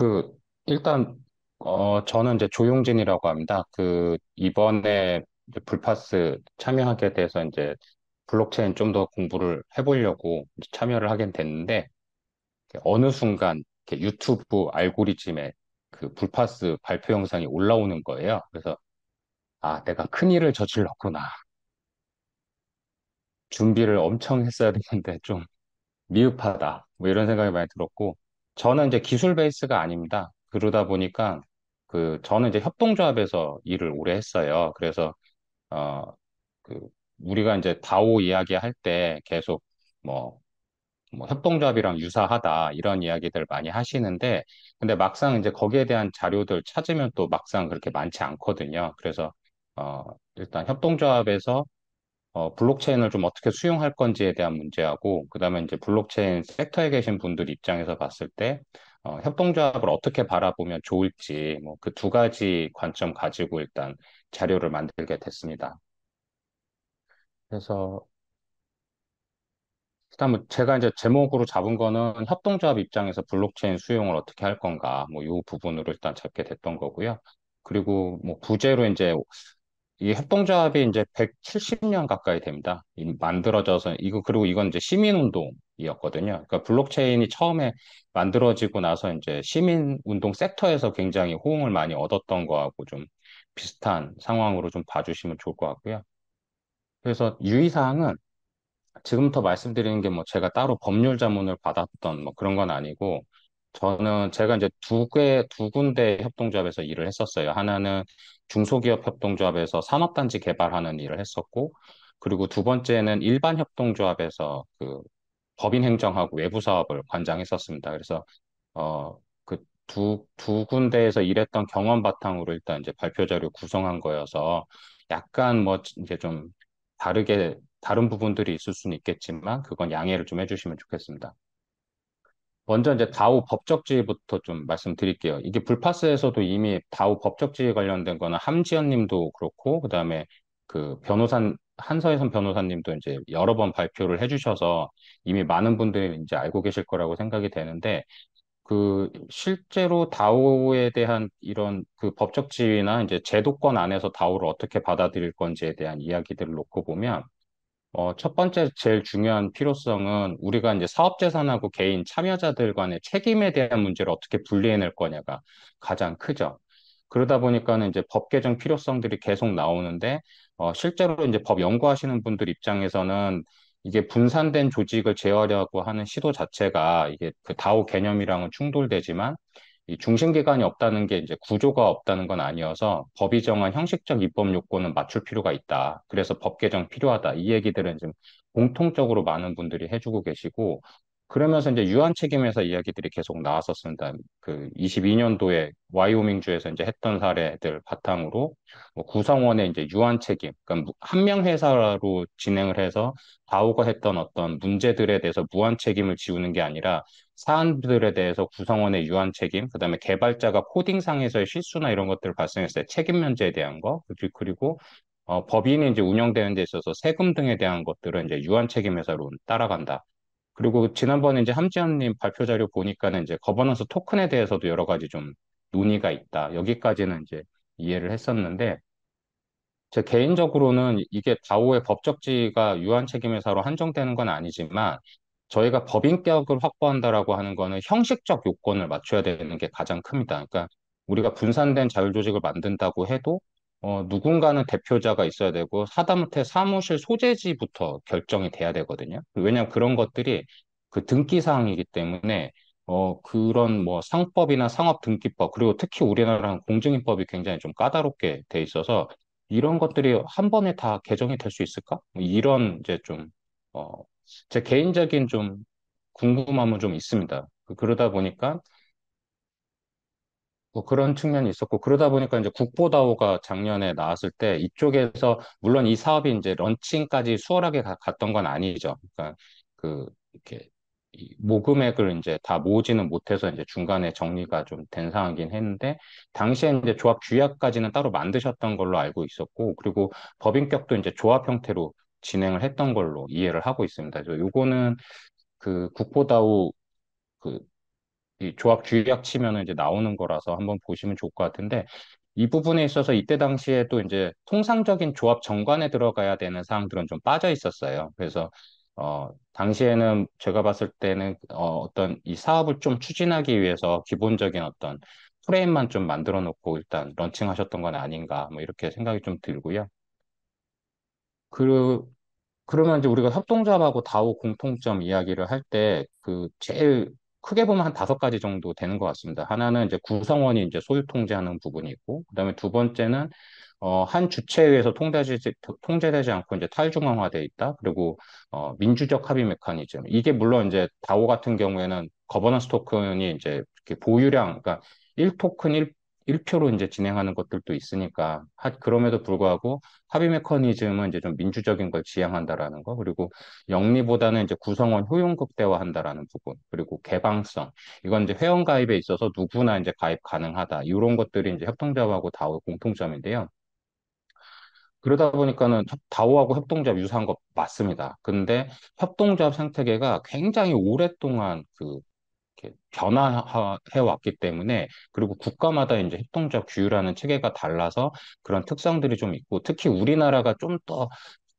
그 일단 어 저는 이제 조용진이라고 합니다. 그 이번에 불파스 참여하게 돼서 이제 블록체인 좀 더 공부를 해보려고 참여를 하게 됐는데 어느 순간 유튜브 알고리즘에 그 불파스 발표 영상이 올라오는 거예요. 그래서 아 내가 큰일을 저질렀구나. 준비를 엄청 했어야 되는데 좀 미흡하다. 뭐 이런 생각이 많이 들었고 저는 이제 기술 베이스가 아닙니다. 그러다 보니까 그 저는 이제 협동조합에서 일을 오래 했어요. 그래서 어 그 우리가 이제 다오 이야기할 때 계속 뭐, 뭐 협동조합이랑 유사하다 이런 이야기들 많이 하시는데 근데 막상 이제 거기에 대한 자료들 찾으면 또 막상 그렇게 많지 않거든요. 그래서 어 일단 협동조합에서 어, 블록체인을 좀 어떻게 수용할 건지에 대한 문제하고, 그 다음에 이제 블록체인 섹터에 계신 분들 입장에서 봤을 때, 어, 협동조합을 어떻게 바라보면 좋을지, 뭐, 그 두 가지 관점 가지고 일단 자료를 만들게 됐습니다. 그래서, 일단 뭐 제가 이제 제목으로 잡은 거는 협동조합 입장에서 블록체인 수용을 어떻게 할 건가, 뭐, 요 부분으로 일단 잡게 됐던 거고요. 그리고 뭐 부제로 이제 이 협동조합이 이제 170년 가까이 됩니다. 만들어져서 이거 그리고 이건 이제 시민운동이었거든요. 그러니까 블록체인이 처음에 만들어지고 나서 이제 시민운동 섹터에서 굉장히 호응을 많이 얻었던 거하고 좀 비슷한 상황으로 좀 봐주시면 좋을 것 같고요. 그래서 유의사항은 지금부터 말씀드리는 게 뭐 제가 따로 법률 자문을 받았던 뭐 그런 건 아니고 저는 제가 이제 두 개, 두 군데 협동조합에서 일을 했었어요. 하나는 중소기업 협동조합에서 산업단지 개발하는 일을 했었고, 그리고 두 번째는 일반 협동조합에서 그 법인 행정하고 외부 사업을 관장했었습니다. 그래서 어, 그 두, 두 군데에서 일했던 경험 바탕으로 일단 이제 발표 자료 구성한 거여서 약간 뭐 이제 좀 다르게 다른 부분들이 있을 수는 있겠지만 그건 양해를 좀 해주시면 좋겠습니다. 먼저 이제 다우 법적지부터 위좀 말씀드릴게요. 이게 불파스에서도 이미 다우 법적지에 관련된 거는 함지연 님도 그렇고, 그다음에 그 변호사, 한서혜선 변호사님도 이제 여러 번 발표를 해주셔서 이미 많은 분들이 이제 알고 계실 거라고 생각이 되는데, 그 실제로 다우에 대한 이런 그 법적 지위나 이제 제도권 안에서 다우를 어떻게 받아들일 건지에 대한 이야기들을 놓고 보면 어, 첫 번째 제일 중요한 필요성은 우리가 이제 사업 재산하고 개인 참여자들 간의 책임에 대한 문제를 어떻게 분리해낼 거냐가 가장 크죠. 그러다 보니까는 이제 법 개정 필요성들이 계속 나오는데 어, 실제로 이제 법 연구하시는 분들 입장에서는 이게 분산된 조직을 제어하려고 하는 시도 자체가 이게 그 다오 개념이랑은 충돌되지만 이 중심기관이 없다는 게 이제 구조가 없다는 건 아니어서 법이 정한 형식적 입법 요건은 맞출 필요가 있다. 그래서 법 개정 필요하다. 이 얘기들은 지금 공통적으로 많은 분들이 해주고 계시고 그러면서 이제 유한 책임에서 이야기들이 계속 나왔었습니다. 그 22년도에 와이오밍주에서 이제 했던 사례들 바탕으로 뭐 구성원의 이제 유한 책임, 그러니까 한 명 회사로 진행을 해서 바오가 했던 어떤 문제들에 대해서 무한 책임을 지우는 게 아니라 사안들에 대해서 구성원의 유한 책임, 그다음에 개발자가 코딩상에서의 실수나 이런 것들을 발생했을 때 책임 면제에 대한 거, 그리고 어, 법인이 이제 운영되는 데 있어서 세금 등에 대한 것들은 이제 유한 책임 회사로 따라간다. 그리고 지난번에 이제 함지현님 발표 자료 보니까는 이제 거버넌스 토큰에 대해서도 여러 가지 좀 논의가 있다. 여기까지는 이제 이해를 했었는데, 제 개인적으로는 이게 다오의 법적지가 유한 책임 회사로 한정되는 건 아니지만, 저희가 법인격을 확보한다라고 하는 거는 형식적 요건을 맞춰야 되는 게 가장 큽니다. 그러니까 우리가 분산된 자율조직을 만든다고 해도 어, 누군가는 대표자가 있어야 되고, 하다못해 사무실 소재지부터 결정이 돼야 되거든요. 왜냐하면 그런 것들이 그 등기사항이기 때문에, 어, 그런 뭐 상법이나 상업등기법, 그리고 특히 우리나라는 공증인법이 굉장히 좀 까다롭게 돼 있어서, 이런 것들이 한 번에 다 개정이 될 수 있을까? 뭐 이런 이제 좀, 어, 제 개인적인 좀 궁금함은 좀 있습니다. 그러다 보니까 뭐 그런 측면이 있었고 그러다 보니까 이제 국보다오가 작년에 나왔을 때 이쪽에서 물론 이 사업이 이제 런칭까지 수월하게 가- 갔던 건 아니죠. 그러니까 그 이렇게 이 모금액을 이제 다 모으지는 못해서 이제 중간에 정리가 좀 된 상황이긴 했는데 당시에 이제 조합 규약까지는 따로 만드셨던 걸로 알고 있었고 그리고 법인격도 이제 조합 형태로 진행을 했던 걸로 이해를 하고 있습니다. 그래서 요거는 그 국보다우 그이 조합 규약 치면은 이제 나오는 거라서 한번 보시면 좋을 것 같은데 이 부분에 있어서 이때 당시에 또 이제 통상적인 조합 정관에 들어가야 되는 사항들은 좀 빠져 있었어요. 그래서 어, 당시에는 제가 봤을 때는 어, 어떤 이 사업을 좀 추진하기 위해서 기본적인 어떤 프레임만 좀 만들어 놓고 일단 런칭하셨던 건 아닌가 뭐 이렇게 생각이 좀 들고요. 그 그러면 이제 우리가 협동조합하고 다오 공통점 이야기를 할 때 그 제일 크게 보면 한 다섯 가지 정도 되는 것 같습니다. 하나는 이제 구성원이 이제 소유 통제하는 부분이고, 있 그다음에 두 번째는 어, 한 주체에 의해서 통제되지, 통제되지 않고 이제 탈중앙화돼 있다. 그리고 어, 민주적 합의 메커니즘. 이게 물론 이제 다오 같은 경우에는 거버넌스 토큰이 이제 보유량, 그러니까 1토큰 1표로 이제 진행하는 것들도 있으니까 하, 그럼에도 불구하고 합의 메커니즘은 이제 좀 민주적인 걸 지향한다라는 거 그리고 영리보다는 이제 구성원 효용 극대화한다라는 부분 그리고 개방성 이건 이제 회원 가입에 있어서 누구나 이제 가입 가능하다 이런 것들이 이제 협동조합하고 다오 공통점인데요. 그러다 보니까는 다오하고 협동조합 유사한 거 맞습니다. 근데 협동조합 생태계가 굉장히 오랫동안 그 이렇게 변화해 왔기 때문에 그리고 국가마다 이제 핵동적 규율하는 체계가 달라서 그런 특성들이 좀 있고 특히 우리나라가 좀 더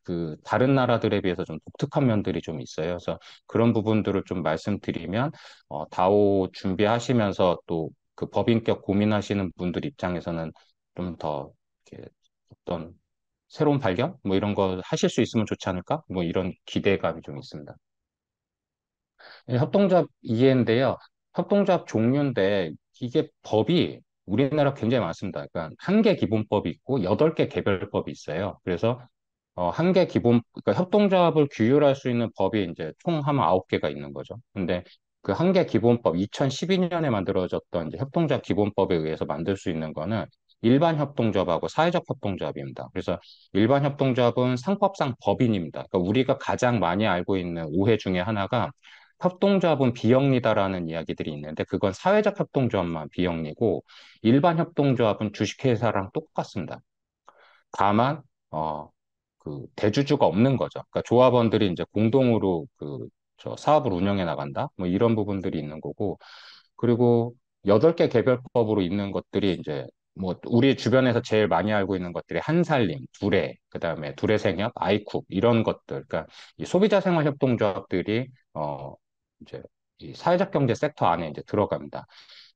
그 다른 나라들에 비해서 좀 독특한 면들이 좀 있어요. 그래서 그런 부분들을 좀 말씀드리면 어, 다오 준비하시면서 또 그 법인격 고민하시는 분들 입장에서는 좀더 어떤 새로운 발견 뭐 이런 거 하실 수 있으면 좋지 않을까? 뭐 이런 기대감이 좀 있습니다. 예, 협동조합 이해인데요. 협동조합 종류인데 이게 법이 우리나라 굉장히 많습니다. 그러니까 한 개 기본법이 있고 여덟 개 개별법이 있어요. 그래서 어, 한 개 기본 그러니까 협동조합을 규율할 수 있는 법이 이제 총 한 아홉 개가 있는 거죠. 근데 그 한 개 기본법 2012년에 만들어졌던 이제 협동조합 기본법에 의해서 만들 수 있는 거는 일반 협동조합하고 사회적 협동조합입니다. 그래서 일반 협동조합은 상법상 법인입니다. 그러니까 우리가 가장 많이 알고 있는 오해 중에 하나가 협동조합은 비영리다라는 이야기들이 있는데 그건 사회적 협동조합만 비영리고 일반 협동조합은 주식회사랑 똑같습니다. 다만 어, 그 대주주가 없는 거죠. 그러니까 조합원들이 이제 공동으로 그저 사업을 운영해 나간다. 뭐 이런 부분들이 있는 거고 그리고 여덟 개 개별법으로 있는 것들이 이제 뭐 우리 주변에서 제일 많이 알고 있는 것들이 한살림, 두레, 그다음에 두레생협, 아이쿱 이런 것들. 그러니까 이 소비자 생활 협동조합들이 어 이제 이 사회적 경제 섹터 안에 이제 들어갑니다.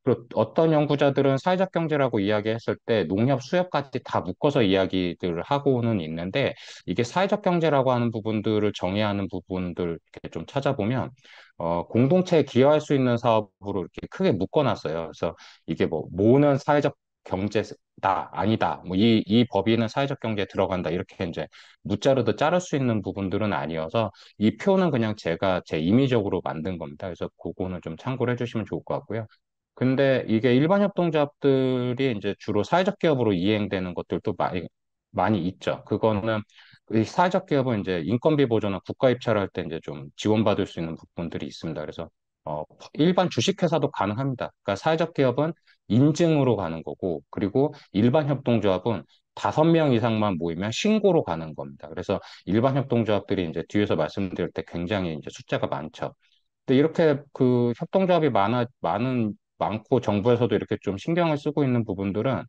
그리고 어떤 연구자들은 사회적 경제라고 이야기했을 때 농협 수협까지 다 묶어서 이야기들 하고는 있는데 이게 사회적 경제라고 하는 부분들을 정의하는 부분들 이렇게 좀 찾아보면 어, 공동체에 기여할 수 있는 사업으로 이렇게 크게 묶어놨어요. 그래서 이게 뭐 모으는 사회적 경제다 아니다 뭐이이 법인은 사회적 경제에 들어간다 이렇게 이제 문자로도 자를 수 있는 부분들은 아니어서 이 표는 그냥 제가 제 임의적으로 만든 겁니다. 그래서 그거는 좀 참고를 해주시면 좋을 것 같고요. 근데 이게 일반 협동조합들이 이제 주로 사회적 기업으로 이행되는 것들도 많이 많이 있죠. 그거는 이 사회적 기업은 이제 인건비 보조나 국가 입찰할 때 이제 좀 지원받을 수 있는 부분들이 있습니다. 그래서 어, 일반 주식회사도 가능합니다. 그러니까 사회적 기업은 인증으로 가는 거고 그리고 일반 협동조합은 다섯 명 이상만 모이면 신고로 가는 겁니다. 그래서 일반 협동조합들이 이제 뒤에서 말씀드릴 때 굉장히 이제 숫자가 많죠. 근데 이렇게 그 협동조합이 많아 많은 많고 정부에서도 이렇게 좀 신경을 쓰고 있는 부분들은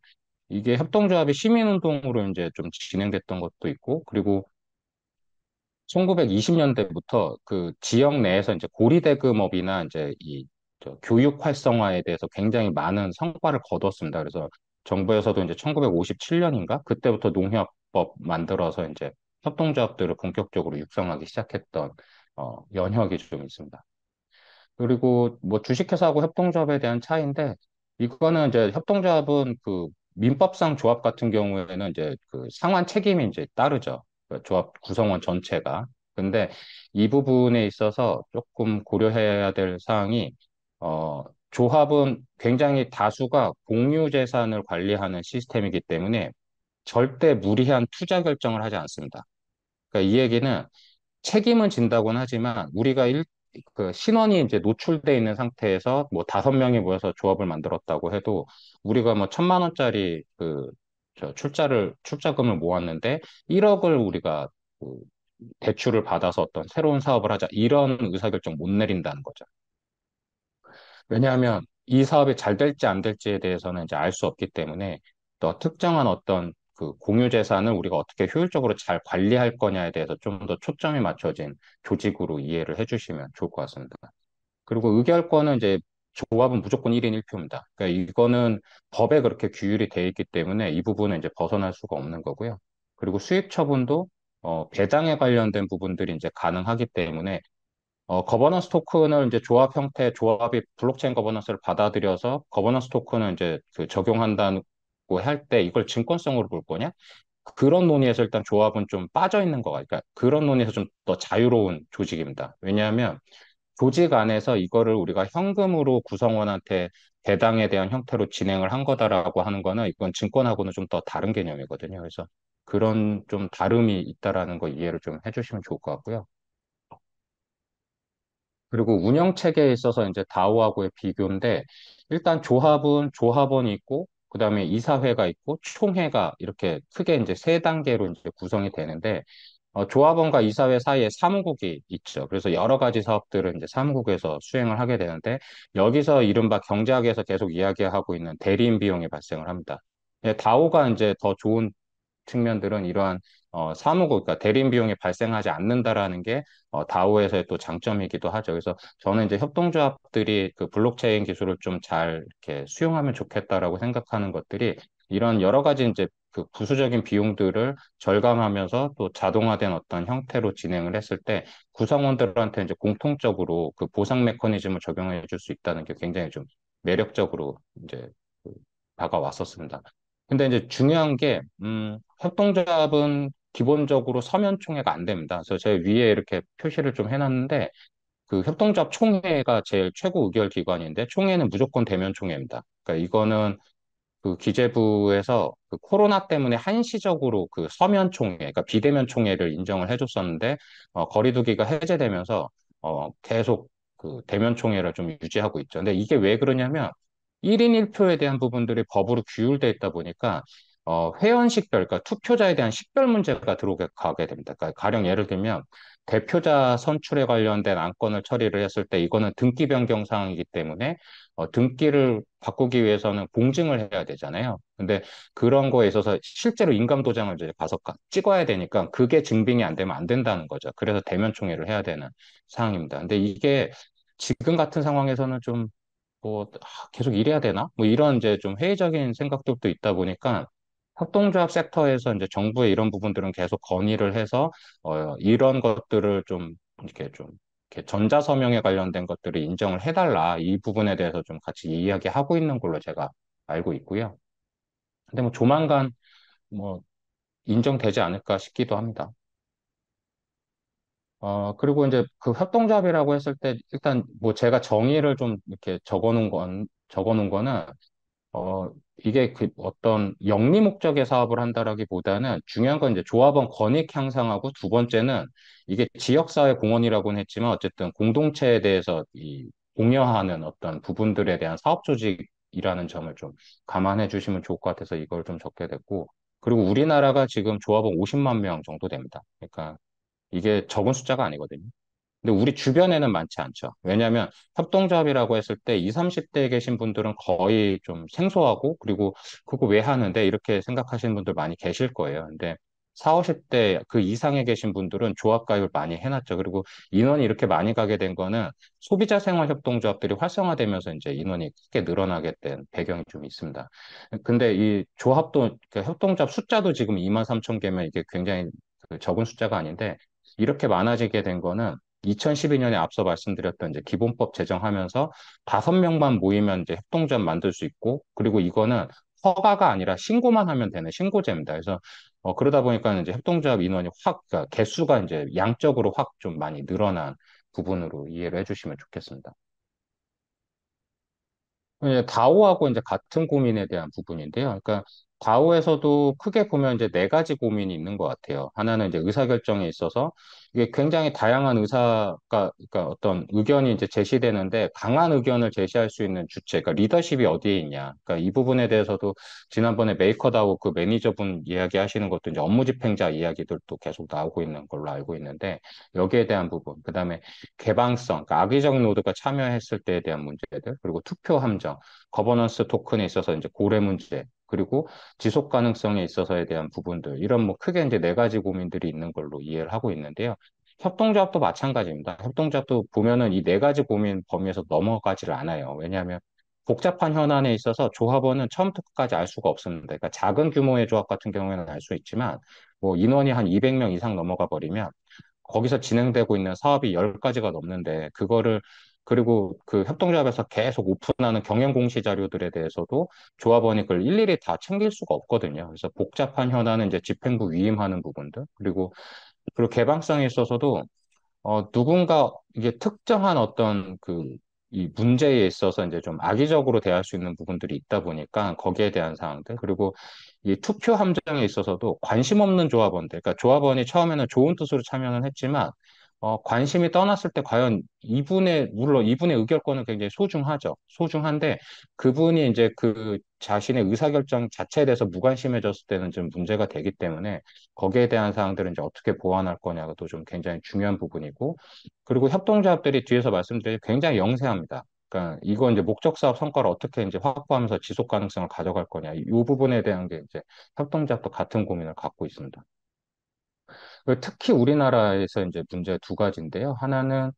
이게 협동조합이 시민운동으로 이제 좀 진행됐던 것도 있고 그리고 1920년대부터 그 지역 내에서 이제 고리대금업이나 이제 이 교육 활성화에 대해서 굉장히 많은 성과를 거뒀습니다. 그래서 정부에서도 이제 1957년인가 그때부터 농협법 만들어서 이제 협동조합들을 본격적으로 육성하기 시작했던 어, 연혁이 좀 있습니다. 그리고 뭐 주식회사하고 협동조합에 대한 차이인데 이거는 이제 협동조합은 그 민법상 조합 같은 경우에는 이제 그 상환 책임이 이제 따르죠. 그 조합 구성원 전체가. 근데 이 부분에 있어서 조금 고려해야 될 사항이 어, 조합은 굉장히 다수가 공유 재산을 관리하는 시스템이기 때문에 절대 무리한 투자 결정을 하지 않습니다. 그러니까 이 얘기는 책임은 진다고는 하지만 우리가 일, 그 신원이 이제 노출돼 있는 상태에서 뭐 다섯 명이 모여서 조합을 만들었다고 해도 우리가 뭐 천만 원짜리 그 저 출자를 출자금을 모았는데 1억을 우리가 그 대출을 받아서 어떤 새로운 사업을 하자 이런 의사결정 못 내린다는 거죠. 왜냐하면 이 사업이 잘 될지 안 될지에 대해서는 이제 알 수 없기 때문에 또 특정한 어떤 그 공유 재산을 우리가 어떻게 효율적으로 잘 관리할 거냐에 대해서 좀 더 초점이 맞춰진 조직으로 이해를 해주시면 좋을 것 같습니다. 그리고 의결권은 이제 조합은 무조건 1인 1표입니다. 그러니까 이거는 법에 그렇게 규율이 돼 있기 때문에 이 부분은 이제 벗어날 수가 없는 거고요. 그리고 수입 처분도 어, 배당에 관련된 부분들이 이제 가능하기 때문에 어, 거버넌스 토큰을 이제 조합 형태, 조합이 블록체인 거버넌스를 받아들여서 거버넌스 토큰을 이제 그 적용한다고 할 때 이걸 증권성으로 볼 거냐? 그런 논의에서 일단 조합은 좀 빠져 있는 거가 그러니까 그런 논의에서 좀 더 자유로운 조직입니다. 왜냐하면 조직 안에서 이거를 우리가 현금으로 구성원한테 배당에 대한 형태로 진행을 한 거다라고 하는 거는 이건 증권하고는 좀 더 다른 개념이거든요. 그래서 그런 좀 다름이 있다라는 거 이해를 좀 해주시면 좋을 것 같고요. 그리고 운영 체계에 있어서 이제 다오하고의 비교인데 일단 조합은 조합원이 있고 그다음에 이사회가 있고 총회가 이렇게 크게 이제 세 단계로 이제 구성이 되는데 어, 조합원과 이사회 사이에 사무국이 있죠. 그래서 여러 가지 사업들을 이제 사무국에서 수행을 하게 되는데 여기서 이른바 경제학에서 계속 이야기하고 있는 대리인 비용이 발생을 합니다. 예, 다오가 이제 더 좋은 측면들은 이러한 어, 사무국, 그러니까 대림 비용이 발생하지 않는다라는 게 어, 다오에서의 또 장점이기도 하죠. 그래서 저는 이제 협동조합들이 그 블록체인 기술을 좀 잘 이렇게 수용하면 좋겠다라고 생각하는 것들이 이런 여러 가지 이제 그 부수적인 비용들을 절감하면서 또 자동화된 어떤 형태로 진행을 했을 때 구성원들한테 이제 공통적으로 그 보상 메커니즘을 적용해 줄 수 있다는 게 굉장히 좀 매력적으로 이제 그 다가왔었습니다. 근데 이제 중요한 게, 음, 협동조합은 기본적으로 서면 총회가 안 됩니다. 그래서 제가 위에 이렇게 표시를 좀 해놨는데 그 협동조합 총회가 제일 최고 의결 기관인데 총회는 무조건 대면 총회입니다. 그러니까 이거는 그 기재부에서 그 코로나 때문에 한시적으로 그 서면 총회, 그러니까 비대면 총회를 인정을 해줬었는데 어, 거리두기가 해제되면서 어, 계속 그 대면 총회를 좀 유지하고 있죠. 근데 이게 왜 그러냐면 1인 1표에 대한 부분들이 법으로 규율돼 있다 보니까 어, 회원식별, 그러니까 투표자에 대한 식별 문제가 들어오게 가게 됩니다. 그러니까 가령 예를 들면 대표자 선출에 관련된 안건을 처리를 했을 때 이거는 등기 변경 사항이기 때문에 어, 등기를 바꾸기 위해서는 공증을 해야 되잖아요. 근데 그런 거에 있어서 실제로 인감 도장을 이제 가서 찍어야 되니까 그게 증빙이 안 되면 안 된다는 거죠. 그래서 대면 총회를 해야 되는 상황입니다. 근데 이게 지금 같은 상황에서는 좀뭐 아, 계속 이래야 되나? 뭐 이런 이제 좀 회의적인 생각들도 있다 보니까 협동조합 섹터에서 이제 정부의 이런 부분들은 계속 건의를 해서 어, 이런 것들을 좀 이렇게 좀 이렇게 전자서명에 관련된 것들을 인정을 해달라 이 부분에 대해서 좀 같이 이야기하고 있는 걸로 제가 알고 있고요. 근데 뭐 조만간 뭐 인정되지 않을까 싶기도 합니다. 어, 그리고 이제 그 협동조합이라고 했을 때 일단 뭐 제가 정의를 좀 이렇게 적어 놓은 건 적어 놓은 거는 어, 이게 그 어떤 영리 목적의 사업을 한다라기보다는 중요한 건 이제 조합원 권익 향상하고 두 번째는 이게 지역사회 공헌이라고는 했지만 어쨌든 공동체에 대해서 이 공여하는 어떤 부분들에 대한 사업 조직이라는 점을 좀 감안해 주시면 좋을 것 같아서 이걸 좀 적게 됐고 그리고 우리나라가 지금 조합원 50만 명 정도 됩니다. 그러니까 이게 적은 숫자가 아니거든요. 근데 우리 주변에는 많지 않죠. 왜냐하면 협동조합이라고 했을 때 20, 30대에 계신 분들은 거의 좀 생소하고 그리고 그거 왜 하는데 이렇게 생각하시는 분들 많이 계실 거예요. 근데 40, 50대 그 이상에 계신 분들은 조합 가입을 많이 해놨죠. 그리고 인원이 이렇게 많이 가게 된 거는 소비자 생활 협동조합들이 활성화되면서 이제 인원이 크게 늘어나게 된 배경이 좀 있습니다. 근데 이 조합도 그러니까 협동조합 숫자도 지금 2만 3천 개면 이게 굉장히 그 적은 숫자가 아닌데 이렇게 많아지게 된 거는 2012년에 앞서 말씀드렸던 이제 기본법 제정하면서 다섯 명만 모이면 이제 협동조합 만들 수 있고 그리고 이거는 허가가 아니라 신고만 하면 되는 신고제입니다. 그래서 어, 그러다 보니까 이제 협동조합 인원이 확 그러니까 개수가 이제 양적으로 확 좀 많이 늘어난 부분으로 이해를 해주시면 좋겠습니다. 이제 예, 다오하고 이제 같은 고민에 대한 부분인데요. 그러니까 과오에서도 크게 보면 이제 네 가지 고민이 있는 것 같아요. 하나는 이제 의사결정에 있어서 이게 굉장히 다양한 의사가, 그러니까 어떤 의견이 이제 제시되는데 강한 의견을 제시할 수 있는 주체, 그러니까 리더십이 어디에 있냐. 그러니까 이 부분에 대해서도 지난번에 메이커다우그 매니저분 이야기 하시는 것도 이제 업무 집행자 이야기들도 계속 나오고 있는 걸로 알고 있는데 여기에 대한 부분, 그 다음에 개방성, 그러니까 악의적 노드가 참여했을 때에 대한 문제들, 그리고 투표 함정, 거버넌스 토큰에 있어서 이제 고래 문제, 그리고 지속 가능성에 있어서에 대한 부분들 이런 뭐 크게 이제 네 가지 고민들이 있는 걸로 이해를 하고 있는데요. 협동조합도 마찬가지입니다. 협동조합도 보면은 이 네 가지 고민 범위에서 넘어가지를 않아요. 왜냐하면 복잡한 현안에 있어서 조합원은 처음부터 끝까지 알 수가 없습니다. 그러니까 작은 규모의 조합 같은 경우에는 알 수 있지만 뭐 인원이 한 200명 이상 넘어가 버리면 거기서 진행되고 있는 사업이 열가지가 넘는데 그거를 그리고 그 협동조합에서 계속 오픈하는 경영 공시 자료들에 대해서도 조합원이 그걸 일일이 다 챙길 수가 없거든요. 그래서 복잡한 현안은 이제 집행부 위임하는 부분들 그리고 그리고 개방성에 있어서도 어 누군가 이게 특정한 어떤 그 이 문제에 있어서 이제 좀 악의적으로 대할 수 있는 부분들이 있다 보니까 거기에 대한 사항들 그리고 이 투표 함정에 있어서도 관심 없는 조합원들 그러니까 조합원이 처음에는 좋은 뜻으로 참여는 했지만 어, 관심이 떠났을 때 과연 이분의, 물론 이분의 의결권은 굉장히 소중하죠. 소중한데 그분이 이제 그 자신의 의사결정 자체에 대해서 무관심해졌을 때는 좀 문제가 되기 때문에 거기에 대한 사항들은 이제 어떻게 보완할 거냐가 또 좀 굉장히 중요한 부분이고 그리고 협동조합들이 뒤에서 말씀드린 굉장히 영세합니다. 그러니까 이거 이제 목적 사업 성과를 어떻게 이제 확보하면서 지속 가능성을 가져갈 거냐 이 부분에 대한 게 이제 협동조합도 같은 고민을 갖고 있습니다. 그 특히 우리나라에서 이제 문제 두 가지인데요. 하나는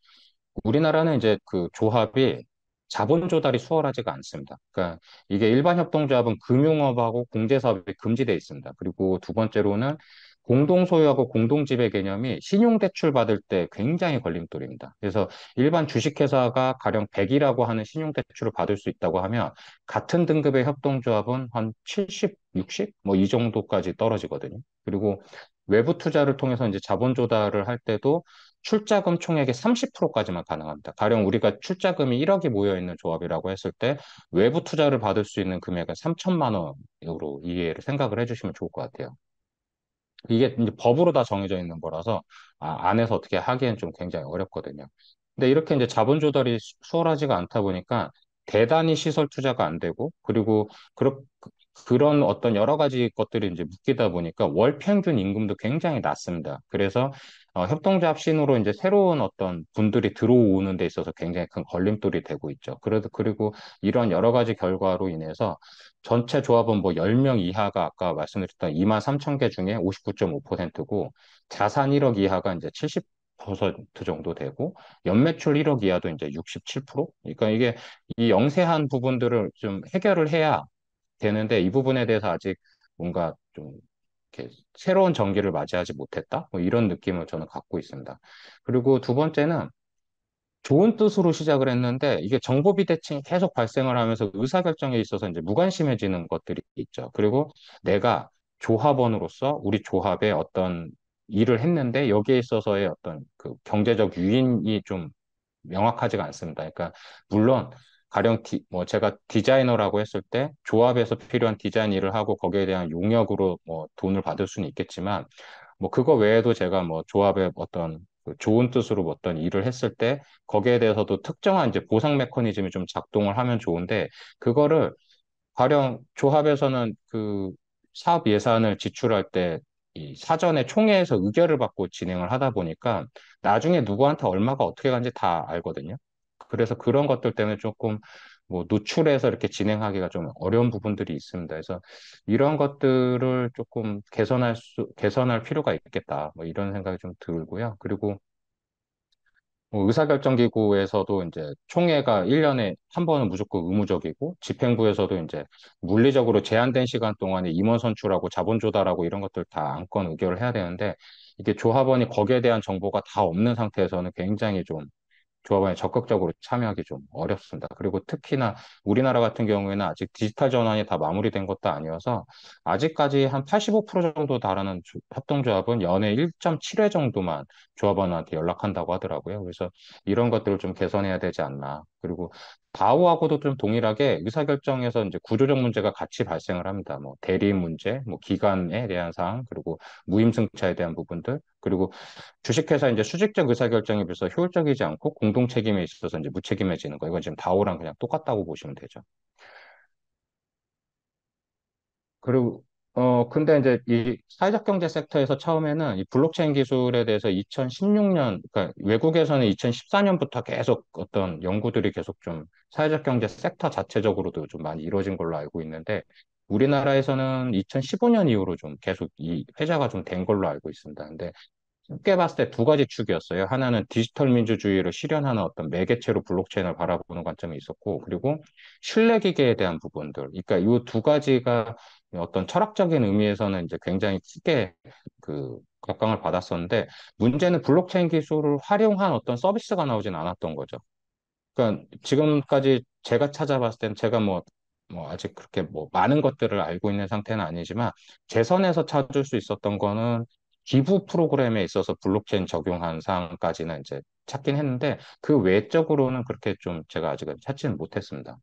우리나라는 이제 그 조합이 자본 조달이 수월하지가 않습니다. 그러니까 이게 일반 협동조합은 금융업하고 공제사업이 금지돼 있습니다. 그리고 두 번째로는 공동 소유하고 공동 지배 개념이 신용 대출 받을 때 굉장히 걸림돌입니다. 그래서 일반 주식회사가 가령 100이라고 하는 신용 대출을 받을 수 있다고 하면 같은 등급의 협동조합은 한 70, 60 뭐 이 정도까지 떨어지거든요. 그리고 외부 투자를 통해서 이제 자본 조달을 할 때도 출자금 총액의 30%까지만 가능합니다. 가령 우리가 출자금이 1억이 모여 있는 조합이라고 했을 때 외부 투자를 받을 수 있는 금액은 3천만 원으로 이해를 생각을 해주시면 좋을 것 같아요. 이게 이제 법으로 다 정해져 있는 거라서 아, 안에서 어떻게 하기엔 좀 굉장히 어렵거든요. 근데 이렇게 이제 자본 조달이 수월하지가 않다 보니까 대단히 시설 투자가 안 되고 그리고 그렇, 그런 어떤 여러 가지 것들이 이제 묶이다 보니까 월 평균 임금도 굉장히 낮습니다. 그래서 어, 협동조합 신호로 이제 새로운 어떤 분들이 들어오는 데 있어서 굉장히 큰 걸림돌이 되고 있죠. 그래도 그리고 이런 여러 가지 결과로 인해서 전체 조합은 뭐 10명 이하가 아까 말씀드렸던 2만 3천 개 중에 59.5%고 자산 1억 이하가 이제 70 퍼센트 정도 되고 연매출 1억 이하도 이제 67%. 그러니까 이게 이 영세한 부분들을 좀 해결을 해야 되는데 이 부분에 대해서 아직 뭔가 좀 이렇게 새로운 전기를 맞이하지 못했다? 뭐 이런 느낌을 저는 갖고 있습니다. 그리고 두 번째는 좋은 뜻으로 시작을 했는데 이게 정보 비대칭이 계속 발생을 하면서 의사결정에 있어서 이제 무관심해지는 것들이 있죠. 그리고 내가 조합원으로서 우리 조합에 어떤 일을 했는데 여기에 있어서의 어떤 그 경제적 유인이 좀 명확하지가 않습니다. 그러니까 물론 가령 디, 뭐 제가 디자이너라고 했을 때 조합에서 필요한 디자인 일을 하고 거기에 대한 용역으로 뭐 돈을 받을 수는 있겠지만 뭐 그거 외에도 제가 뭐조합에 어떤 그 좋은 뜻으로 뭐 어떤 일을 했을 때 거기에 대해서도 특정한 이제 보상 메커니즘이 좀 작동을 하면 좋은데 그거를 가령 조합에서는 그 사업 예산을 지출할 때 이 사전에 총회에서 의결을 받고 진행을 하다 보니까 나중에 누구한테 얼마가 어떻게 간지 다 알거든요. 그래서 그런 것들 때문에 조금 뭐 노출해서 이렇게 진행하기가 좀 어려운 부분들이 있습니다. 그래서 이런 것들을 조금 개선할 수, 개선할 필요가 있겠다. 뭐 이런 생각이 좀 들고요. 그리고 뭐 의사결정기구에서도 이제 총회가 1년에한 번은 무조건 의무적이고 집행부에서도 이제 물리적으로 제한된 시간 동안에 임원 선출하고 자본 조달하고 이런 것들 다 안건 의결을 해야 되는데 이게 조합원이 거기에 대한 정보가 다 없는 상태에서는 굉장히 좀 조합원이 적극적으로 참여하기 좀 어렵습니다. 그리고 특히나 우리나라 같은 경우에는 아직 디지털 전환이 다 마무리된 것도 아니어서 아직까지 한 85% 정도 달하는 조, 협동조합은 연에 1.7회 정도만 조합원한테 연락한다고 하더라고요. 그래서 이런 것들을 좀 개선해야 되지 않나. 그리고 다오하고도좀 동일하게 의사결정에서 이제 구조적 문제가 같이 발생을 합니다. 뭐 대리인 문제, 뭐기관에 대한 사항, 그리고 무임승차에 대한 부분들, 그리고 주식회사 이제 수직적 의사결정에 비해서 효율적이지 않고 공동 책임에 있어서 이제 무책임해지는 거. 이건 지금 바오랑 그냥 똑같다고 보시면 되죠. 그리고 어, 근데 이제 이 사회적 경제 섹터에서 처음에는 이 블록체인 기술에 대해서 2016년, 그러니까 외국에서는 2014년부터 계속 어떤 연구들이 계속 좀 사회적 경제 섹터 자체적으로도 좀 많이 이루어진 걸로 알고 있는데, 우리나라에서는 2015년 이후로 좀 계속 이 회자가 좀 된 걸로 알고 있습니다. 근데 쉽게 봤을 때 두 가지 축이었어요. 하나는 디지털 민주주의를 실현하는 어떤 매개체로 블록체인을 바라보는 관점이 있었고, 그리고 신뢰 기계에 대한 부분들. 그러니까 이 두 가지가 어떤 철학적인 의미에서는 이제 굉장히 크게 그 각광을 받았었는데 문제는 블록체인 기술을 활용한 어떤 서비스가 나오진 않았던 거죠. 그러니까 지금까지 제가 찾아봤을 땐 제가 뭐, 뭐 아직 그렇게 뭐 많은 것들을 알고 있는 상태는 아니지만 재선에서 찾을 수 있었던 거는 기부 프로그램에 있어서 블록체인 적용한 사항까지는 이제 찾긴 했는데 그 외적으로는 그렇게 좀 제가 아직은 찾지는 못했습니다.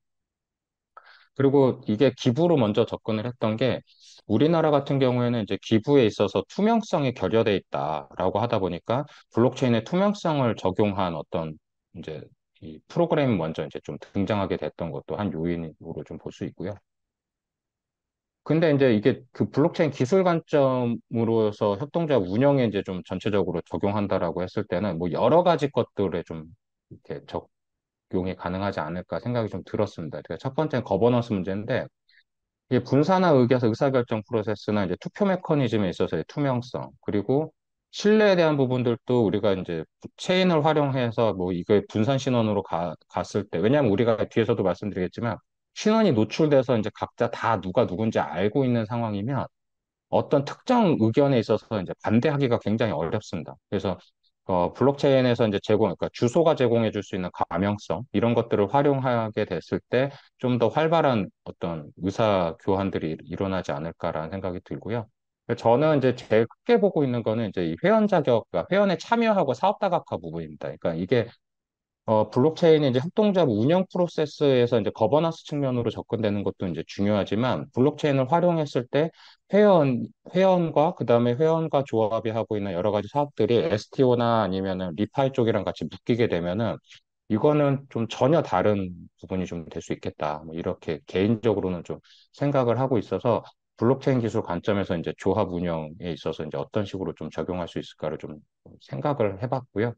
그리고 이게 기부로 먼저 접근을 했던 게 우리나라 같은 경우에는 이제 기부에 있어서 투명성이 결여돼 있다라고 하다 보니까 블록체인의 투명성을 적용한 어떤 이제 이 프로그램이 먼저 이제 좀 등장하게 됐던 것도 한 요인으로 좀 볼 수 있고요. 근데 이제 이게 그 블록체인 기술 관점으로서 협동자 운영에 이제 좀 전체적으로 적용한다라고 했을 때는 뭐 여러 가지 것들에 좀 이렇게 적, 적용이 가능하지 않을까 생각이 좀 들었습니다. 그러니까 첫 번째는 거버넌스 문제인데 이게 분산화 의견서 의사결정 프로세스나 이제 투표 메커니즘에 있어서의 투명성 그리고 신뢰에 대한 부분들도 우리가 이제 체인을 활용해서 뭐이걸 분산 신원으로 가, 갔을 때 왜냐하면 우리가 뒤에서도 말씀드리겠지만 신원이 노출돼서 이제 각자 다 누가 누군지 알고 있는 상황이면 어떤 특정 의견에 있어서 이제 반대하기가 굉장히 어렵습니다. 그래서 어, 블록체인에서 이제 제공, 그러니까 주소가 제공해 줄 수 있는 가명성, 이런 것들을 활용하게 됐을 때 좀 더 활발한 어떤 의사 교환들이 일어나지 않을까라는 생각이 들고요. 그러니까 저는 이제 제일 크게 보고 있는 거는 이제 이 회원 자격, 그러니까 회원에 참여하고 사업 다각화 부분입니다. 그러니까 이게 어, 블록체인이 이제 합동작 운영 프로세스에서 이제 거버넌스 측면으로 접근되는 것도 이제 중요하지만 블록체인을 활용했을 때 회원, 회원과 그다음에 회원과 조합이 하고 있는 여러 가지 사업들이 STO나 아니면은 리파이 쪽이랑 같이 묶이게 되면은 이거는 좀 전혀 다른 부분이 좀 될 수 있겠다. 뭐 이렇게 개인적으로는 좀 생각을 하고 있어서 블록체인 기술 관점에서 이제 조합 운영에 있어서 이제 어떤 식으로 좀 적용할 수 있을까를 좀 생각을 해봤고요.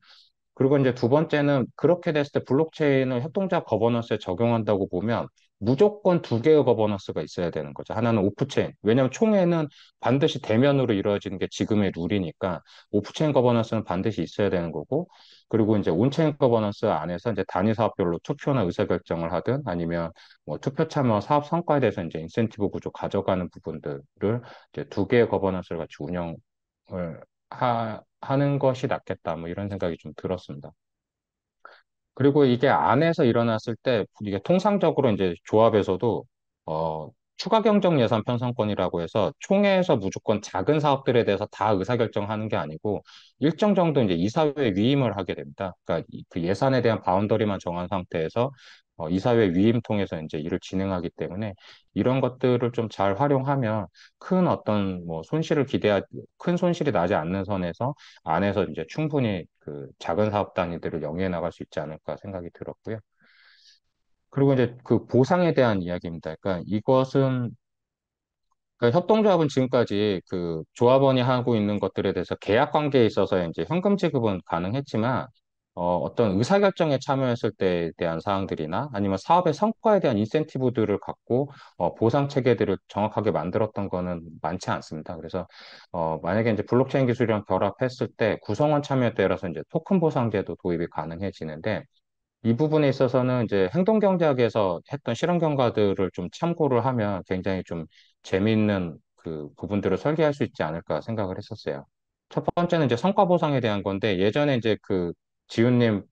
그리고 이제 두 번째는 그렇게 됐을 때 블록체인을 협동자 거버넌스에 적용한다고 보면 무조건 두 개의 거버넌스가 있어야 되는 거죠. 하나는 오프체인. 왜냐하면 총회는 반드시 대면으로 이루어지는 게 지금의 룰이니까 오프체인 거버넌스는 반드시 있어야 되는 거고 그리고 이제 온체인 거버넌스 안에서 이제 단위 사업별로 투표나 의사결정을 하든 아니면 뭐 투표 참여 사업 성과에 대해서 이제 인센티브 구조 가져가는 부분들을 이제 두 개의 거버넌스를 같이 운영을 하, 하는 것이 낫겠다. 뭐 이런 생각이 좀 들었습니다. 그리고 이게 안에서 일어났을 때 이게 통상적으로 이제 조합에서도 어, 추가 경정 예산 편성권이라고 해서 총회에서 무조건 작은 사업들에 대해서 다 의사결정하는 게 아니고 일정 정도 이제 이사회에 위임을 하게 됩니다. 그러니까 그 예산에 대한 바운더리만 정한 상태에서 어, 이사회 위임 통해서 이제 일을 진행하기 때문에 이런 것들을 좀 잘 활용하면 큰 어떤 뭐 손실을 기대하, 큰 손실이 나지 않는 선에서 안에서 이제 충분히 그 작은 사업 단위들을 영위해 나갈 수 있지 않을까 생각이 들었고요. 그리고 이제 그 보상에 대한 이야기입니다. 그러니까 이것은 그러니까 협동조합은 지금까지 그 조합원이 하고 있는 것들에 대해서 계약 관계에 있어서 이제 현금 지급은 가능했지만 어, 어떤 의사결정에 참여했을 때에 대한 사항들이나 아니면 사업의 성과에 대한 인센티브들을 갖고 어, 보상 체계들을 정확하게 만들었던 거는 많지 않습니다. 그래서 어, 만약에 이제 블록체인 기술이랑 결합했을 때 구성원 참여에 따라서 이제 토큰 보상제도 도입이 가능해지는데 이 부분에 있어서는 이제 행동 경제학에서 했던 실험 경과들을 좀 참고를 하면 굉장히 좀 재미있는 그 부분들을 설계할 수 있지 않을까 생각을 했었어요. 첫 번째는 이제 성과 보상에 대한 건데 예전에 이제 그 지훈님이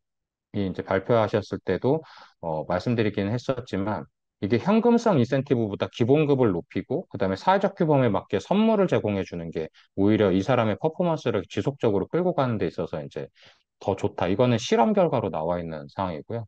이제 발표하셨을 때도 어, 말씀드리긴 했었지만 이게 현금성 인센티브보다 기본급을 높이고 그다음에 사회적 규범에 맞게 선물을 제공해 주는 게 오히려 이 사람의 퍼포먼스를 지속적으로 끌고 가는 데 있어서 이제 더 좋다. 이거는 실험 결과로 나와 있는 상황이고요.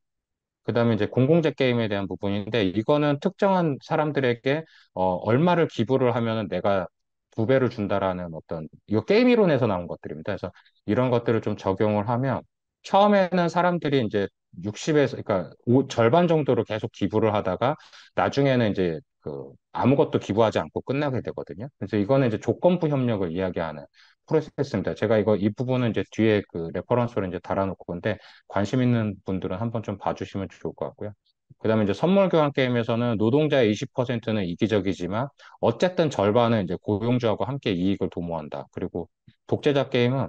그다음에 이제 공공재 게임에 대한 부분인데 이거는 특정한 사람들에게 어, 얼마를 기부를 하면은 내가 두 배를 준다라는 어떤 이거 게임 이론에서 나온 것들입니다. 그래서 이런 것들을 좀 적용을 하면 처음에는 사람들이 이제 60에서 그러니까 오- 절반 정도로 계속 기부를 하다가 나중에는 이제 그 아무것도 기부하지 않고 끝나게 되거든요. 그래서 이거는 이제 조건부 협력을 이야기하는 프로세스입니다. 제가 이거 이 부분은 이제 뒤에 그 레퍼런스로 이제 달아놓고 건데 관심 있는 분들은 한번 좀 봐주시면 좋을 것 같고요. 그다음에 이제 선물 교환 게임에서는 노동자의 20%는 이기적이지만 어쨌든 절반은 이제 고용주하고 함께 이익을 도모한다. 그리고 독재자 게임은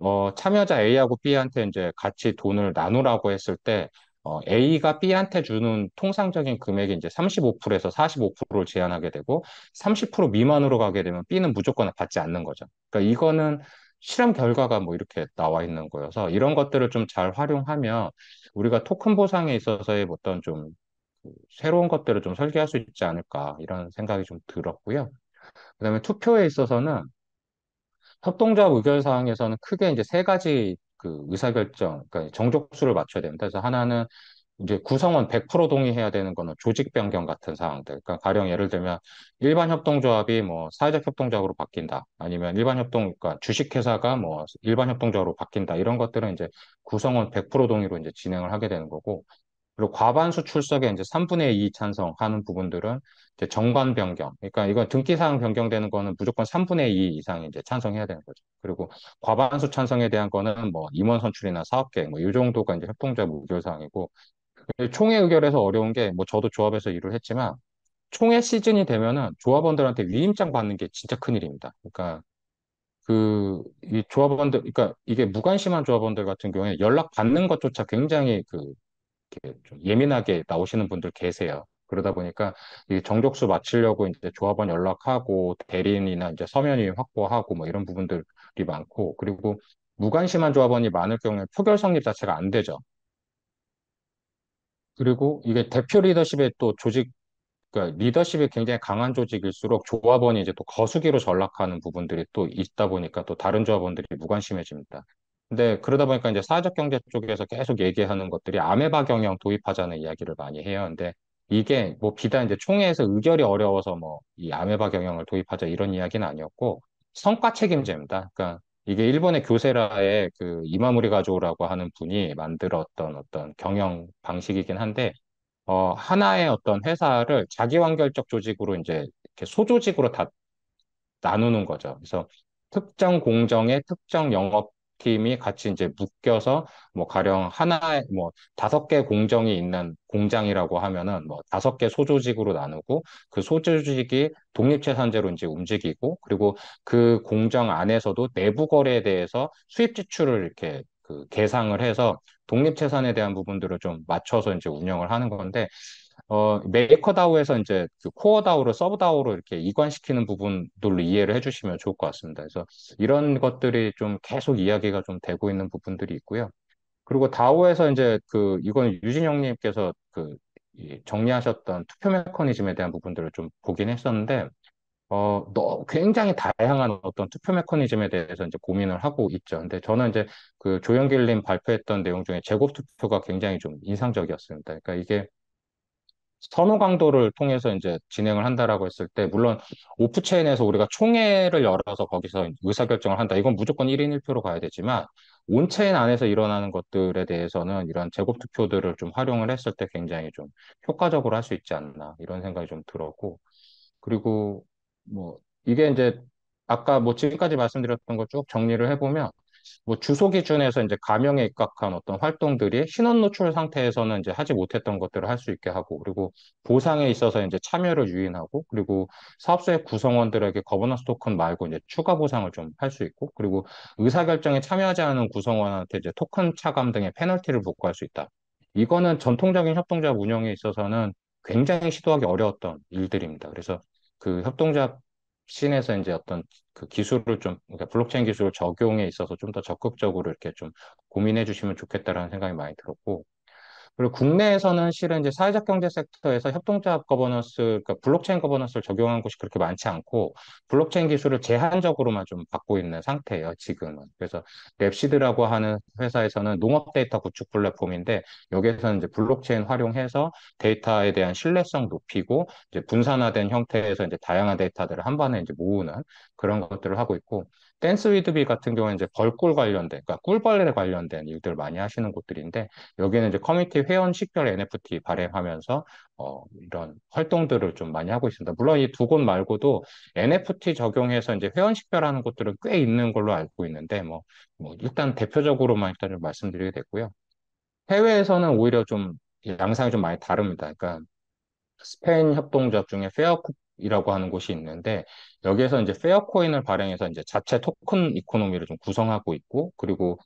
어, 참여자 A하고 B한테 이제 같이 돈을 나누라고 했을 때, 어, A가 B한테 주는 통상적인 금액이 이제 35%에서 45%를 제한하게 되고, 30% 미만으로 가게 되면 B는 무조건 받지 않는 거죠. 그러니까 이거는 실험 결과가 뭐 이렇게 나와 있는 거여서 이런 것들을 좀 잘 활용하면 우리가 토큰 보상에 있어서의 어떤 좀 그 새로운 것들을 좀 설계할 수 있지 않을까 이런 생각이 좀 들었고요. 그다음에 투표에 있어서는 협동조합 의결사항에서는 크게 이제 세 가지 그 의사결정, 그러니까 정족수를 맞춰야 됩니다. 그래서 하나는 이제 구성원 100% 동의해야 되는 거는 조직 변경 같은 사항들. 그러니까 가령 예를 들면 일반 협동조합이 뭐 사회적 협동조합으로 바뀐다. 아니면 일반 협동, 그러니까 주식회사가 뭐 일반 협동조합으로 바뀐다. 이런 것들은 이제 구성원 100% 동의로 이제 진행을 하게 되는 거고 그리고 과반수 출석에 이제 3분의 2 찬성하는 부분들은 이제 정관 변경. 그러니까 이건 등기사항 변경되는 거는 무조건 3분의 2 이상 이제 찬성해야 되는 거죠. 그리고 과반수 찬성에 대한 거는 뭐 임원 선출이나 사업 계획 뭐 이 정도가 이제 협동자합 의결 사항이고 총회 의결에서 어려운 게 뭐 저도 조합에서 일을 했지만 총회 시즌이 되면은 조합원들한테 위임장 받는 게 진짜 큰일입니다. 그러니까 그, 이 조합원들, 그러니까 이게 무관심한 조합원들 같은 경우에 연락 받는 것조차 굉장히 그좀 예민하게 나오시는 분들 계세요. 그러다 보니까 이 정족수 맞추려고 이제 조합원 연락하고 대리인이나 이제 서면이 확보하고 뭐 이런 부분들이 많고 그리고 무관심한 조합원이 많을 경우에 표결 성립 자체가 안 되죠. 그리고 이게 대표 리더십의 또 조직 그러니까 리더십이 굉장히 강한 조직일수록 조합원이 이제 또 거수기로 전락하는 부분들이 또 있다 보니까 또 다른 조합원들이 무관심해집니다. 근데 그러다 보니까 이제 사회적 경제 쪽에서 계속 얘기하는 것들이 아메바 경영 도입하자는 이야기를 많이 해요. 근데 이게 뭐 비단 이제 총회에서 의결이 어려워서 뭐 이 아메바 경영을 도입하자 이런 이야기는 아니었고 성과 책임제입니다. 그러니까 이게 일본의 교세라의 그 이마무리 가조라고 하는 분이 만들었던 어떤 경영 방식이긴 한데 어 하나의 어떤 회사를 자기완결적 조직으로 이제 이렇게 소조직으로 다 나누는 거죠. 그래서 특정 공정의 특정 영업 팀이 같이 이제 묶여서 뭐 가령 하나에 뭐 다섯 개 공정이 있는 공장이라고 하면은 뭐 다섯 개 소조직으로 나누고 그 소조직이 독립재산제로 이제 움직이고 그리고 그 공정 안에서도 내부 거래에 대해서 수입 지출을 이렇게 그 계상을 해서 독립재산에 대한 부분들을 좀 맞춰서 이제 운영을 하는 건데 어, 메이커다우에서 이제 그 코어다우로 서브다우로 이렇게 이관시키는 부분들로 이해를 해주시면 좋을 것 같습니다. 그래서 이런 것들이 좀 계속 이야기가 좀 되고 있는 부분들이 있고요. 그리고 다오에서 이제 그 이건 유진영님께서 그 정리하셨던 투표 메커니즘에 대한 부분들을 좀 보긴 했었는데 어, 너, 굉장히 다양한 어떤 투표 메커니즘에 대해서 이제 고민을 하고 있죠. 근데 저는 이제 그 조영길님 발표했던 내용 중에 제곱 투표가 굉장히 좀 인상적이었습니다. 그러니까 이게 선호 강도를 통해서 이제 진행을 한다라고 했을 때 물론 오프체인에서 우리가 총회를 열어서 거기서 의사결정을 한다 이건 무조건 1인 1표로 가야 되지만 온체인 안에서 일어나는 것들에 대해서는 이런 제곱 투표들을 좀 활용을 했을 때 굉장히 좀 효과적으로 할 수 있지 않나 이런 생각이 좀 들었고 그리고 뭐 이게 이제 아까 뭐 지금까지 말씀드렸던 거 쭉 정리를 해보면 뭐 주소 기준에서 이제 가명에 입각한 어떤 활동들이 신원 노출 상태에서는 이제 하지 못했던 것들을 할 수 있게 하고 그리고 보상에 있어서 이제 참여를 유인하고 그리고 사업소의 구성원들에게 거버넌스 토큰 말고 이제 추가 보상을 좀 할 수 있고 그리고 의사결정에 참여하지 않은 구성원한테 이제 토큰 차감 등의 페널티를 부과할 수 있다. 이거는 전통적인 협동조합 운영에 있어서는 굉장히 시도하기 어려웠던 일들입니다. 그래서 그 협동조합 신에서 이제 어떤 그 기술을 좀 그러니까 블록체인 기술을 적용에 있어서 좀 더 적극적으로 이렇게 좀 고민해 주시면 좋겠다라는 생각이 많이 들었고 그리고 국내에서는 실은 이제 사회적 경제 섹터에서 협동조합 거버넌스, 그러니까 블록체인 거버넌스를 적용한 곳이 그렇게 많지 않고 블록체인 기술을 제한적으로만 좀 받고 있는 상태예요, 지금은. 그래서 랩시드라고 하는 회사에서는 농업 데이터 구축 플랫폼인데 여기에서는 이제 블록체인 활용해서 데이터에 대한 신뢰성 높이고 이제 분산화된 형태에서 이제 다양한 데이터들을 한 번에 이제 모으는 그런 것들을 하고 있고 댄스 위드비 같은 경우는 이제 벌꿀 관련된, 그러니까 꿀벌레 관련된 일들 많이 하시는 곳들인데 여기는 이제 커뮤니티 회원식별 NFT 발행하면서 어, 이런 활동들을 좀 많이 하고 있습니다. 물론 이 두 곳 말고도 NFT 적용해서 이제 회원식별하는 곳들은 꽤 있는 걸로 알고 있는데 뭐, 뭐 일단 대표적으로만 일단 좀 말씀드리게 됐고요 해외에서는 오히려 좀 양상이 좀 많이 다릅니다. 그러니까 스페인 협동조합 중에 페어 이라고 하는 곳이 있는데 여기에서 이제 페어코인을 발행해서 이제 자체 토큰 이코노미를 좀 구성하고 있고 그리고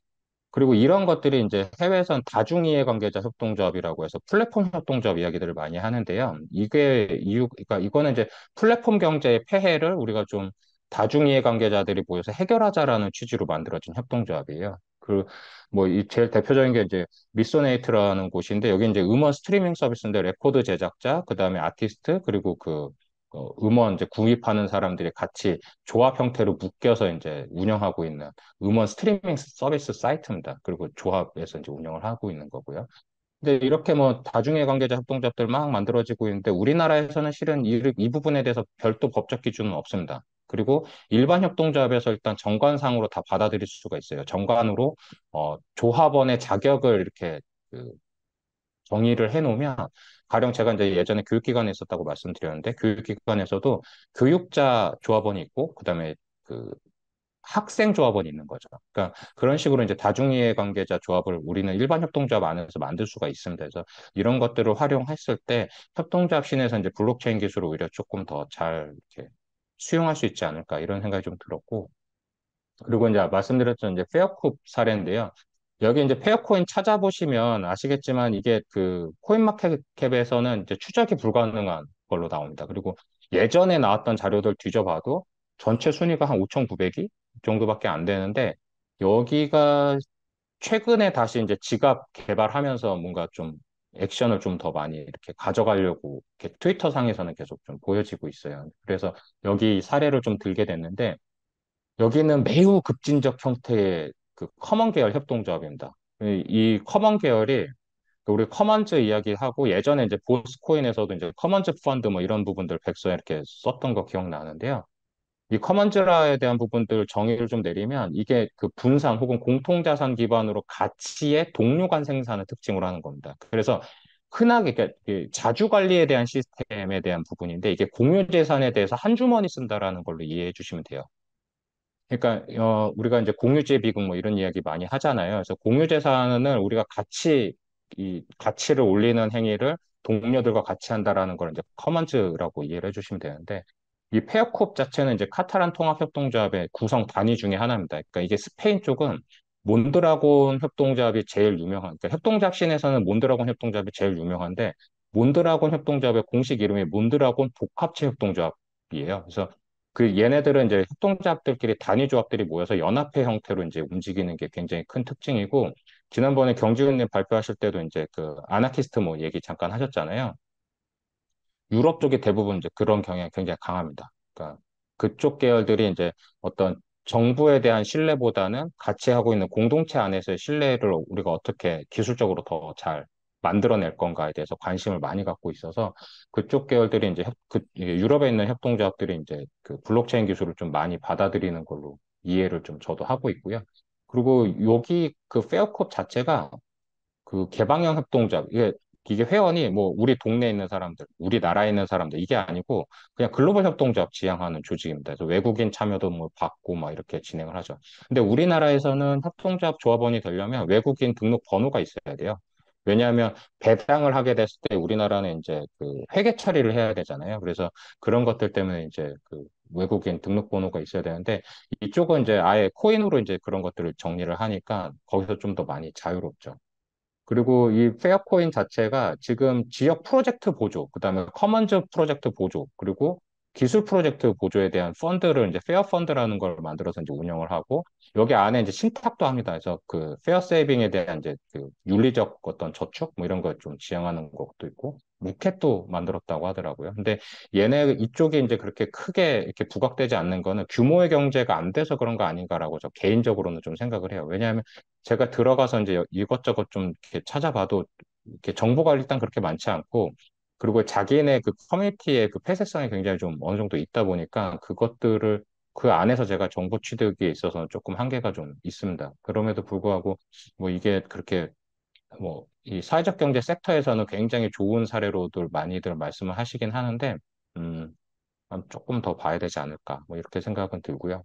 그리고 이런 것들이 이제 해외에선 다중이해 관계자 협동조합이라고 해서 플랫폼 협동조합 이야기들을 많이 하는데요. 이게 이유 그러니까 이거는 이제 플랫폼 경제의 폐해를 우리가 좀 다중이해 관계자들이 모여서 해결하자라는 취지로 만들어진 협동조합이에요. 그, 뭐, 이 제일 대표적인 게 이제 미소네이트라는 곳인데, 여기 이제 음원 스트리밍 서비스인데, 레코드 제작자, 그 다음에 아티스트, 그리고 그 어, 음원 이제 구입하는 사람들이 같이 조합 형태로 묶여서 이제 운영하고 있는 음원 스트리밍 서비스 사이트입니다. 그리고 조합에서 이제 운영을 하고 있는 거고요. 근데 이렇게 뭐 다중의 관계자 협동조합들 막 만들어지고 있는데 우리나라에서는 실은 이, 이 부분에 대해서 별도 법적 기준은 없습니다. 그리고 일반 협동조합에서 일단 정관상으로 다 받아들일 수가 있어요. 정관으로 어, 조합원의 자격을 이렇게 그 정의를 해놓으면 가령 제가 이제 예전에 교육기관에 있었다고 말씀드렸는데 교육기관에서도 교육자 조합원이 있고 그다음에 그 학생 조합원이 있는 거죠. 그러니까 그런 식으로 이제 다중이해 관계자 조합을 우리는 일반 협동조합 안에서 만들 수가 있습니다. 그래서 이런 것들을 활용했을 때 협동조합 신에서 이제 블록체인 기술을 오히려 조금 더 잘 이렇게 수용할 수 있지 않을까 이런 생각이 좀 들었고 그리고 이제 말씀드렸던 이제 페어쿱 사례인데요. 여기 이제 페어코인 찾아보시면 아시겠지만 이게 그 코인마켓캡에서는 이제 추적이 불가능한 걸로 나옵니다. 그리고 예전에 나왔던 자료들 뒤져봐도 전체 순위가 한 5,900위 정도밖에 안 되는데 여기가 최근에 다시 이제 지갑 개발하면서 뭔가 좀 액션을 좀 더 많이 이렇게 가져가려고 이렇게 트위터 상에서는 계속 좀 보여지고 있어요. 그래서 여기 사례를 좀 들게 됐는데 여기는 매우 급진적 형태의 그 커먼 계열 협동조합입니다. 이, 커먼 계열이 그 우리 커먼즈 이야기하고 예전에 이제 보스코인에서도 이제 커먼즈 펀드 뭐 이런 부분들 백서에 이렇게 썼던 거 기억나는데요. 이 커먼즈라에 대한 부분들 정의를 좀 내리면 이게 그 분산 혹은 공통자산 기반으로 가치의 동료간 생산을 특징으로 하는 겁니다. 그래서 흔하게 그러니까 그 자주 관리에 대한 시스템에 대한 부분인데 이게 공유 재산에 대해서 한 주머니 쓴다라는 걸로 이해해 주시면 돼요. 그러니까 어, 우리가 이제 공유재 비금 뭐 이런 이야기 많이 하잖아요. 그래서 공유재산을 우리가 같이 이 가치를 올리는 행위를 동료들과 같이 한다라는 걸 이제 커먼즈라고 이해를 해주시면 되는데 이 페어콥 자체는 이제 카타란 통합협동조합의 구성 단위 중에 하나입니다. 그러니까 이게 스페인 쪽은 몬드라곤 협동조합이 제일 유명한, 그러니까 협동조합 씬에서는 몬드라곤 협동조합이 제일 유명한데 몬드라곤 협동조합의 공식 이름이 몬드라곤 복합체 협동조합이에요. 그래서 그 얘네들은 이제 협동조합들끼리 단위 조합들이 모여서 연합회 형태로 이제 움직이는 게 굉장히 큰 특징이고 지난번에 경지훈님 발표하실 때도 이제 그 아나키스트 뭐 얘기 잠깐 하셨잖아요. 유럽 쪽이 대부분 이제 그런 경향이 굉장히 강합니다. 그러니까 그쪽 계열들이 이제 어떤 정부에 대한 신뢰보다는 같이 하고 있는 공동체 안에서의 신뢰를 우리가 어떻게 기술적으로 더잘 만들어낼 건가에 대해서 관심을 많이 갖고 있어서 그쪽 계열들이 이제 협, 그, 유럽에 있는 협동조합들이 이제 그 블록체인 기술을 좀 많이 받아들이는 걸로 이해를 좀 저도 하고 있고요. 그리고 여기 그 페어컵 자체가 그 개방형 협동조합 이게 이게 회원이 뭐 우리 동네에 있는 사람들, 우리 나라에 있는 사람들 이게 아니고 그냥 글로벌 협동조합 지향하는 조직입니다. 그래서 외국인 참여도 뭐 받고 막 이렇게 진행을 하죠. 근데 우리나라에서는 협동조합 조합원이 되려면 외국인 등록 번호가 있어야 돼요. 왜냐하면 배당을 하게 됐을 때 우리나라는 이제 그 회계 처리를 해야 되잖아요. 그래서 그런 것들 때문에 이제 그 외국인 등록번호가 있어야 되는데 이쪽은 이제 아예 코인으로 이제 그런 것들을 정리를 하니까 거기서 좀 더 많이 자유롭죠. 그리고 이 페어코인 자체가 지금 지역 프로젝트 보조, 그 다음에 커먼즈 프로젝트 보조, 그리고 기술 프로젝트 보조에 대한 펀드를 이제 페어 펀드라는 걸 만들어서 이제 운영을 하고 여기 안에 이제 신탁도 합니다. 그래서 그 페어 세이빙에 대한 이제 그 윤리적 어떤 저축 뭐 이런 걸 좀 지향하는 것도 있고 무켓도 만들었다고 하더라고요. 근데 얘네 이쪽에 이제 그렇게 크게 이렇게 부각되지 않는 거는 규모의 경제가 안 돼서 그런 거 아닌가라고 저 개인적으로는 좀 생각을 해요. 왜냐하면 제가 들어가서 이제 이것저것 좀 이렇게 찾아봐도 이렇게 정보가 일단 그렇게 많지 않고 그리고 자기네 그 커뮤니티의 그 폐쇄성이 굉장히 좀 어느 정도 있다 보니까 그것들을 그 안에서 제가 정보 취득에 있어서는 조금 한계가 좀 있습니다. 그럼에도 불구하고 뭐 이게 그렇게 뭐 이 사회적 경제 섹터에서는 굉장히 좋은 사례로들 많이들 말씀을 하시긴 하는데 음 조금 더 봐야 되지 않을까 뭐 이렇게 생각은 들고요.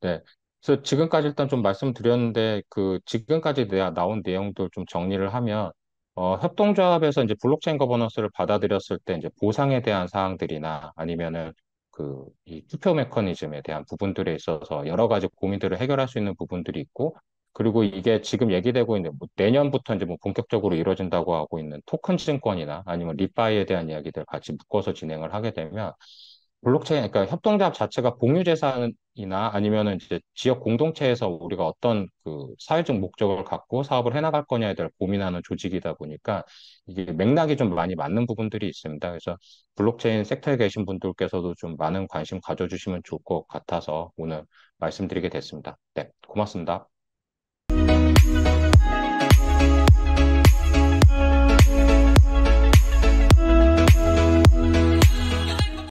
네. 그래서 지금까지 일단 좀 말씀드렸는데 그 지금까지 내 나온 내용도 좀 정리를 하면 어, 협동조합에서 이제 블록체인 거버넌스를 받아들였을 때 이제 보상에 대한 사항들이나 아니면은 그 이 투표 메커니즘에 대한 부분들에 있어서 여러 가지 고민들을 해결할 수 있는 부분들이 있고 그리고 이게 지금 얘기되고 있는 뭐 내년부터 이제 뭐 본격적으로 이루어진다고 하고 있는 토큰 증권이나 아니면 리파이에 대한 이야기들 같이 묶어서 진행을 하게 되면 블록체인, 그러니까 협동조합 자체가 공유재산이나 아니면은 이제 지역 공동체에서 우리가 어떤 그 사회적 목적을 갖고 사업을 해나갈 거냐에 대해 고민하는 조직이다 보니까 이게 맥락이 좀 많이 맞는 부분들이 있습니다. 그래서 블록체인 섹터에 계신 분들께서도 좀 많은 관심 가져주시면 좋을 것 같아서 오늘 말씀드리게 됐습니다. 네, 고맙습니다.